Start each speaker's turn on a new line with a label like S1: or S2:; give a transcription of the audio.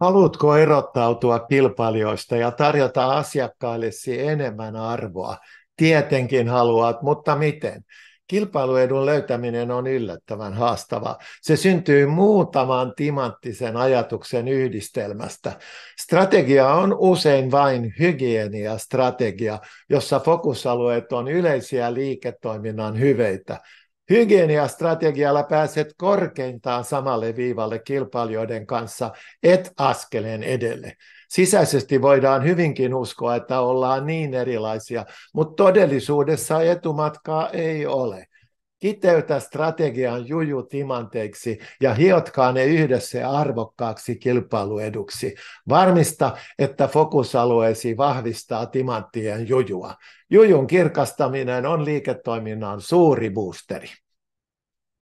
S1: Haluatko erottautua kilpailijoista ja tarjota asiakkaillesi enemmän arvoa? Tietenkin haluat, mutta miten? Kilpailuedun löytäminen on yllättävän haastava. Se syntyy muutaman timanttisen ajatuksen yhdistelmästä. Strategia on usein vain hygieniastrategia, jossa fokusalueet on yleisiä liiketoiminnan hyveitä. Hygieniastrategialla pääset korkeintaan samalle viivalle kilpailijoiden kanssa, et askeleen edelle. Sisäisesti voidaan hyvinkin uskoa, että ollaan niin erilaisia, mutta todellisuudessa etumatkaa ei ole. Kiteytä strategian juju timanteiksi ja hiotkaa ne yhdessä arvokkaaksi kilpailueduksi. Varmista, että fokusalueesi vahvistaa timanttien jujua. Jujun kirkastaminen on liiketoiminnan suuri boosteri.